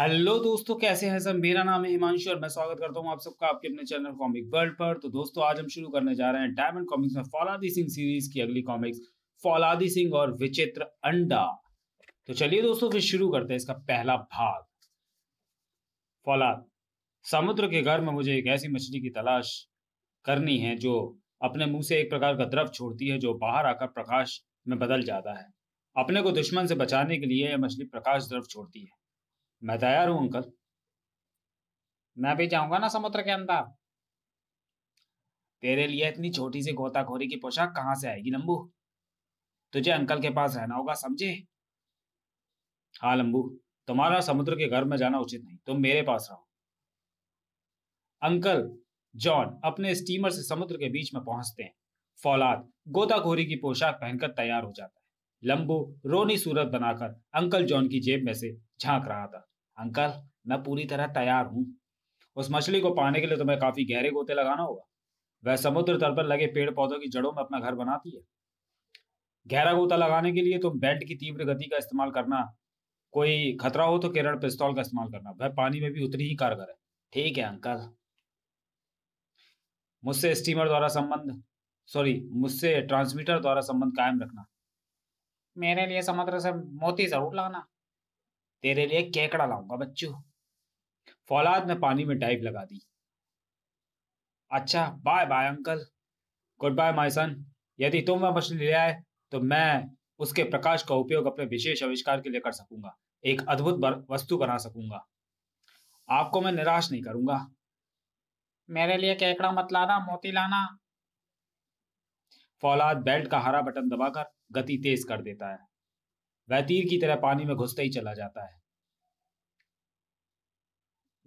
Hello दोस्तों कैसे हैं सब मेरा नाम है हिमांशु और मैं स्वागत करता हूं आप सबका आपके अपने चैनल कॉमिक वर्ल्ड पर तो दोस्तों आज हम शुरू करने जा रहे हैं डायमंड कॉमिक्स में फौलादी सिंह सीरीज की अगली कॉमिक्स फौलादी सिंह और विचित्र अंडा तो चलिए दोस्तों फिर शुरू करते हैं इसका पहला भाग फौलाद समुद्र के घर में मुझे एक ऐसी मछली की तलाश करनी है जो अपने मुंह से एक प्रकार का द्रव छोड़ती है जो बाहर आकर प्रकाश में बदल जाता है अपने को दुश्मन से बचाने के लिए यह मछली प्रकाश द्रव छोड़ती है मैं तैयार हूं अंकल मैं भी जाऊंगा ना समुद्र के अंदर तेरे लिए इतनी छोटी सी गोताखोरी की पोशाक कहाँ से आएगी लंबू तुझे अंकल के पास रहना होगा समझे हाँ लंबू तुम्हारा समुद्र के घर में जाना उचित नहीं तुम मेरे पास रहो अंकल जॉन अपने स्टीमर से समुद्र के बीच में पहुंचते हैं फौलाद गोताखोरी की पोशाक पहनकर तैयार हो जाता है लंबू रोनी सूरत बनाकर अंकल जॉन की जेब में से झांक रहा था अंकल मैं पूरी तरह तैयार हूँ उस मछली को पाने के लिए तुम्हें काफी गहरे गोते लगाना होगा वह समुद्र तल पर लगे पेड़ पौधों की जड़ों में अपना घर बनाती है गहरा गोता लगाने के लिए तुम बेल्ट की तीव्र गति का इस्तेमाल करना कोई खतरा हो तो केरल पिस्तौल का इस्तेमाल करना वह पानी में भी उतनी ही कारगर है ठीक है अंकल मुझसे स्टीमर द्वारा संबंध सॉरी मुझसे ट्रांसमीटर द्वारा संबंध कायम रखना मेरे लिए समुद्र से मोती जरूर लाना तेरे लिए केकड़ा लाऊंगा बच्चू फौलाद ने पानी में डाइव लगा दी अच्छा bye bye uncle goodbye my son यदि तुम वह मछली ले आए तो मैं उसके प्रकाश का उपयोग अपने विशेष आविष्कार के लिए कर सकूंगा एक अद्भुत वस्तु बना सकूंगा आपको मैं निराश नहीं करूंगा मेरे लिए केकड़ा मत लाना मोती लाना फौलाद बेल्ट का हरा बटन दबाकर गति तेज कर देता है वह तीर की तरह पानी में घुसता ही चला जाता है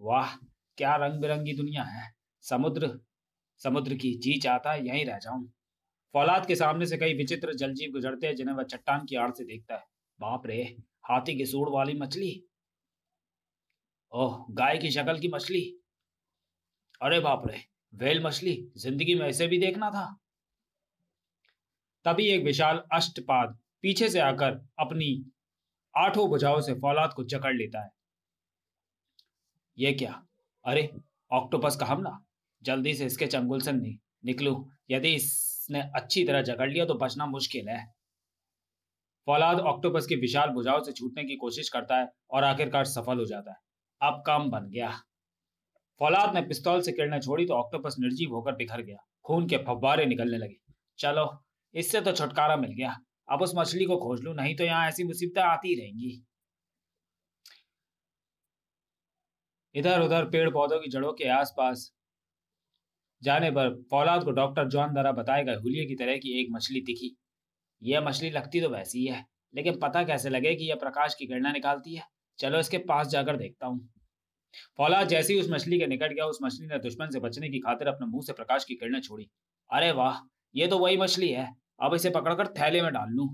वाह क्या रंग बिरंगी दुनिया है समुद्र समुद्र की जी चाहता है यहीं रह जाऊं फौलाद के सामने से कई विचित्र जलजीव गुजरते हैं जिन्हें वह चट्टान की आड़ से देखता है बाप रे हाथी की सूढ़ वाली मछली ओह गाय की शक्ल की मछली अरे बाप रे वेल मछली जिंदगी में ऐसे भी देखना था तभी एक विशाल अष्टपाद पीछे से आकर अपनी आठों भुजाओं से फौलाद को जकड़ लेता है यह क्या अरे ऑक्टोपस का हमला जल्दी से इसके चंगुल से निकलू यदि इसने अच्छी तरह जकड़ लिया तो बचना मुश्किल है फौलाद ऑक्टोपस की विशाल भुजाओं से छूटने की कोशिश करता है और आखिरकार सफल हो जाता है अब काम बन गया फौलाद ने पिस्तौल से किरणें छोड़ी तो ऑक्टोपस निर्जीव होकर बिखर गया खून के फव्वारे निकलने लगे चलो इससे तो छुटकारा मिल गया अब उस मछली को खोज लू नहीं तो यहाँ ऐसी मुसीबतें आती रहेंगी इधर उधर पेड़ पौधों की जड़ों के आसपास जाने पर फौलाद को डॉक्टर जॉन द्वारा बताए गए हुलिये की तरह की एक मछली दिखी यह मछली लगती तो वैसी ही है लेकिन पता कैसे लगे कि यह प्रकाश की गणना निकालती है चलो इसके पास जाकर देखता हूं फौलाद जैसे ही उस मछली के निकट गया उस मछली ने दुश्मन से बचने की खातिर अपने मुंह से प्रकाश की किरणें छोड़ी अरे वाह ये तो वही मछली है अब इसे पकड़कर थैले में डाल लू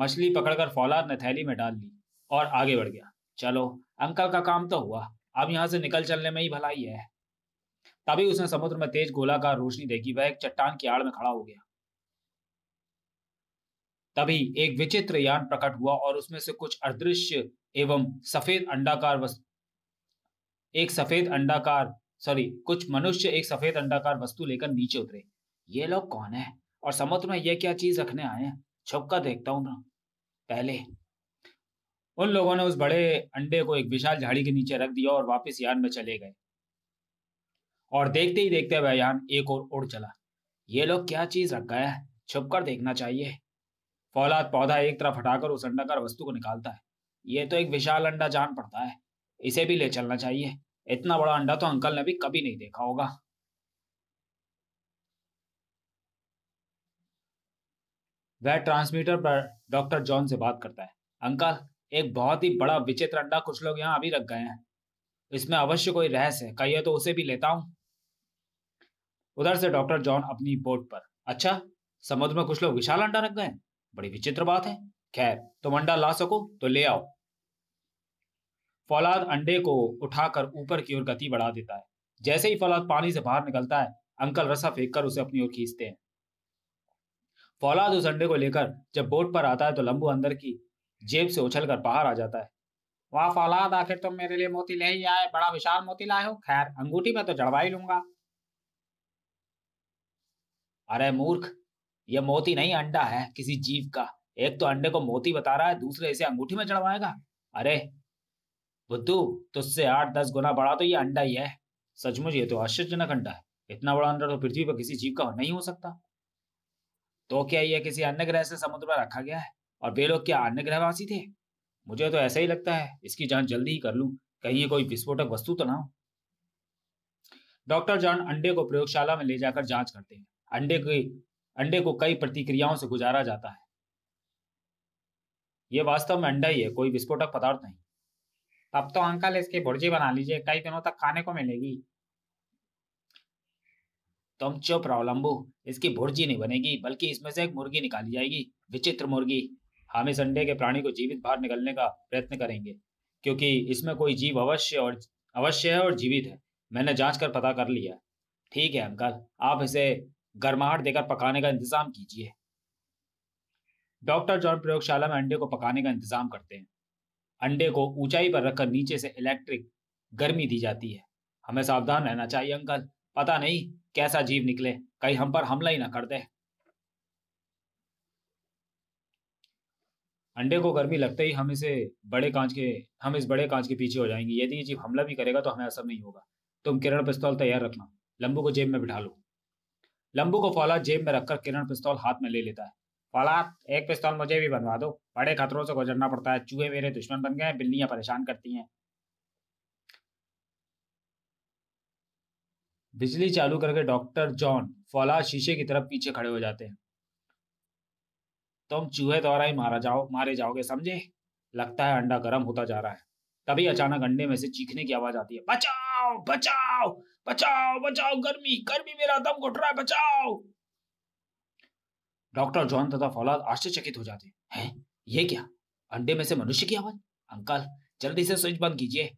मछली पकड़कर फौलाद ने थैली में डाल ली और आगे बढ़ गया चलो अंकल का काम तो हुआ अब यहां से निकल चलने में ही भलाई है तभी उसने समुद्र में तेज गोलाकार रोशनी देखी वह एक चट्टान की आड़ में खड़ा हो गया तभी एक विचित्र यान प्रकट हुआ और उसमें से कुछ अदृश्य एवं सफेद अंडाकार वस्तु एक सफेद अंडाकार सॉरी कुछ मनुष्य एक सफेद अंडाकार वस्तु लेकर नीचे उतरे ये लोग कौन है और समुद्र में ये क्या चीज रखने आए हैं छुपका देखता हूं ना पहले उन लोगों ने उस बड़े अंडे को एक विशाल झाड़ी के नीचे रख दिया और वापस यान में चले गए और देखते ही देखते वह यान एक और उड़ चला ये लोग क्या चीज रख गया है छुप कर देखना चाहिए फौलाद पौधा एक तरफ हटाकर उस अंडाकार वस्तु को निकालता है ये तो एक विशाल अंडा जान पड़ता है इसे भी ले चलना चाहिए इतना बड़ा अंडा तो अंकल ने भी कभी नहीं देखा होगा वह ट्रांसमीटर पर डॉक्टर जॉन से बात करता है अंकल एक बहुत ही बड़ा विचित्र अड्डा कुछ लोग यहाँ अभी रख गए हैं इसमें अवश्य कोई रहस्य है कहिए तो उसे भी लेता हूँ उधर से डॉक्टर जॉन अपनी बोट पर अच्छा समुद्र में कुछ लोग विशाल अंडा रख गए बड़ी विचित्र बात है खैर तुम अंडा ला सको तो ले आओ फौलाद अंडे को उठाकर ऊपर की ओर गति बढ़ा देता है जैसे ही फौलाद पानी से बाहर निकलता है अंकल रसा फेंक कर उसे अपनी ओर खींचते हैं फौलाद उस अंडे को लेकर जब बोर्ड पर आता है तो लंबू अंदर की जेब से उछल कर बाहर आ जाता है वाह फौलाद आखिर तुम मेरे लिए मोती ले ही आए बड़ा विशाल मोती लाए हो खैर अंगूठी में तो जड़वा ही लूंगा अरे मूर्ख यह मोती नहीं अंडा है किसी जीव का एक तो अंडे को मोती बता रहा है दूसरे इसे अंगूठी में चढ़वाएगा अरे बुद्धू तुझसे आठ दस गुना बड़ा तो ये अंडा ही है सचमुच ये तो आश्चर्यजनक अंडा है इतना बड़ा अंडा तो पृथ्वी पर किसी जीव का नहीं हो सकता तो क्या यह किसी अन्य ग्रह से समुद्र में रखा गया है और वे लोग क्या अन्य ग्रहवासी थे मुझे तो ऐसा ही लगता है इसकी जांच जल्दी ही कर लूं कहीं ये कोई विस्फोटक वस्तु तो ना हो डॉक्टर जॉन अंडे को प्रयोगशाला में ले जाकर जांच करते हैं अंडे की अंडे को कई प्रतिक्रियाओं से गुजारा जाता है यह वास्तव में अंडा ही है कोई विस्फोटक पदार्थ नहीं तब तो अंकल इसकी भुर्जी बना लीजिए कई दिनों तक खाने को मिलेगी तो हम चुप रहो लंबू इसकी भुर्जी नहीं बनेगी बल्कि इसमें से एक मुर्गी निकाली जाएगी विचित्र मुर्गी हम इस अंडे के प्राणी को जीवित बाहर निकलने का प्रयत्न करेंगे क्योंकि इसमें कोई जीव अवश्य और अवश्य है और जीवित है मैंने जांच कर पता कर लिया ठीक है अंकल आप इसे गर्माहट देकर पकाने का इंतजाम कीजिए डॉक्टर जॉन प्रयोगशाला में अंडे को पकाने का इंतजाम करते हैं अंडे को ऊंचाई पर रखकर नीचे से इलेक्ट्रिक गर्मी दी जाती है हमें सावधान रहना चाहिए अंकल पता नहीं कैसा जीव निकले कहीं हम पर हमला ही ना कर दे अंडे को गर्मी लगते ही हम इसे बड़े कांच के हम इस बड़े कांच के पीछे हो जाएंगे यदि ये जीव हमला भी करेगा तो हमें असर नहीं होगा तुम किरण पिस्तौल तैयार रखना लंबू को जेब में बिठा लो लंबू को फौलाद जेब में रखकर किरण पिस्तौल हाथ में ले लेता है फौलाद एक पिस्तौल मुझे भी बनवा दो बड़े खतरों से गुजरना पड़ता है चूहे मेरे दुश्मन बन गए बिल्लियां परेशान करती हैं बिजली चालू करके डॉक्टर जॉन फौलाद शीशे की तरफ पीछे खड़े हो जाते हैं तुम तो चूहे द्वारा ही मारा जाओ मारे जाओगे समझे लगता है अंडा गर्म होता जा रहा है तभी अचानक अंडे में से चीखने की आवाज आती है बचाओ बचाओ बचाओ बचाओ गर्मी गर्मी मेरा दम घुट रहा है बचाओ डॉक्टर जॉन तथा फौलाद आश्चर्यचकित हो जाते हैं ये क्या अंडे में से मनुष्य की आवाज अंकल जल्दी से स्विच बंद कीजिए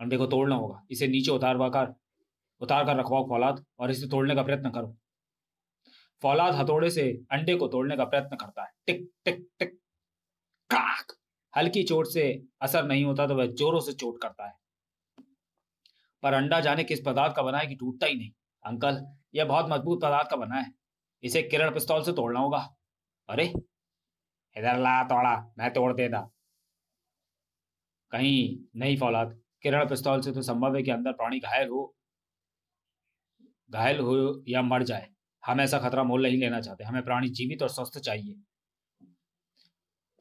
अंडे को तोड़ना होगा इसे नीचे उतार कर उतार कर रखवाओ फौलाद और इसे तोड़ने का प्रयत्न करो फौलाद हथौड़े से अंडे को तोड़ने का प्रयत्न करता है टिक टिक टिक काक हल्की चोट से असर नहीं होता तो वह जोरों से चोट करता है पर अंडा जाने किस पदार्थ का बना है कि टूटता ही नहीं अंकल यह बहुत मजबूत पदार्थ का बना है इसे किरण पिस्तौल से तोड़ना होगा अरे इधर ला तोड़ा मैं तोड़ देता कहीं नहीं फौलाद किरण पिस्तौल से तो संभव है कि अंदर प्राणी घायल हो घायल हो या मर जाए हम ऐसा खतरा मोल नहीं लेना चाहते हमें प्राणी जीवित और स्वस्थ चाहिए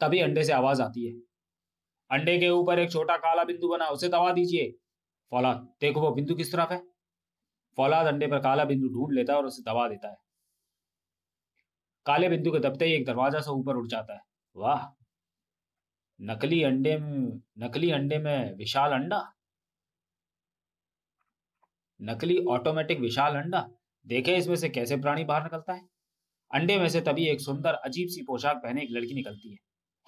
तभी अंडे से आवाज आती है अंडे के ऊपर एक छोटा काला बिंदु बना उसे दबा दीजिए फौलाद देखो वो बिंदु किस तरफ है फौलाद अंडे पर काला बिंदु ढूंढ लेता है और उसे दबा देता है काले बिंदु के दबते ही एक दरवाजा से ऊपर उठ जाता है वाह नकली अंडे में नकली अंडे में विशाल अंडा नकली ऑटोमेटिक विशाल अंडा देखे इसमें से कैसे प्राणी बाहर निकलता है अंडे में से तभी एक सुंदर अजीब सी पोशाक पहने एक लड़की निकलती है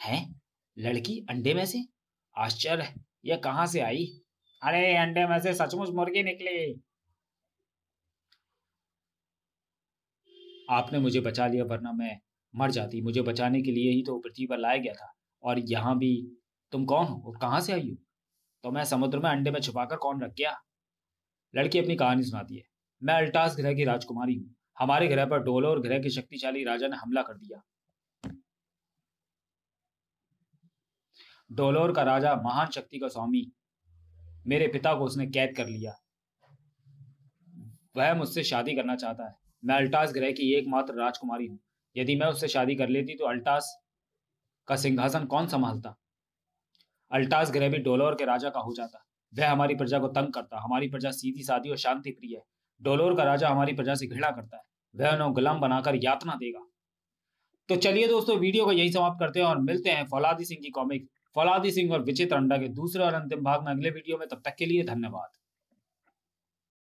हैं? लड़की अंडे में से आश्चर्य यह कहां से आई अरे अंडे में से सचमुच मुर्गी निकली आपने मुझे बचा लिया वरना मैं मर जाती मुझे बचाने के लिए ही तो पृथ्वी पर लाया गया था और यहाँ भी तुम कौन हो और कहाँ से आई हो तो मैं समुद्र में अंडे में छुपाकर कौन रख गया लड़की अपनी कहानी सुनाती है मैं अल्टास ग्रह की राजकुमारी हूँ हमारे ग्रह पर डोलो और ग्रह के शक्तिशाली राजा ने हमला कर दिया डोलोर का राजा महान शक्ति का स्वामी मेरे पिता को उसने कैद कर लिया वह मुझसे शादी करना चाहता है मैं अल्टास ग्रह की एकमात्र राजकुमारी हूँ यदि मैं उससे शादी कर लेती तो अल्टास का सिंहासन कौन संभालता अल्टास ग्रह भी डोलोर के राजा का हो जाता वह हमारी प्रजा को तंग करता हमारी प्रजा सीधी सादी और शांति प्रिय है डोलोर का राजा हमारी प्रजा से घृणा करता है वह उन्हें गुलाम बनाकर यातना देगा तो चलिए दोस्तों वीडियो को यही समाप्त करते हैं और मिलते हैं फौलादी सिंह की कॉमिक फौलादी सिंह और विचित्र अंडा के दूसरे और अंतिम भाग में अगले वीडियो में तब तक के लिए धन्यवाद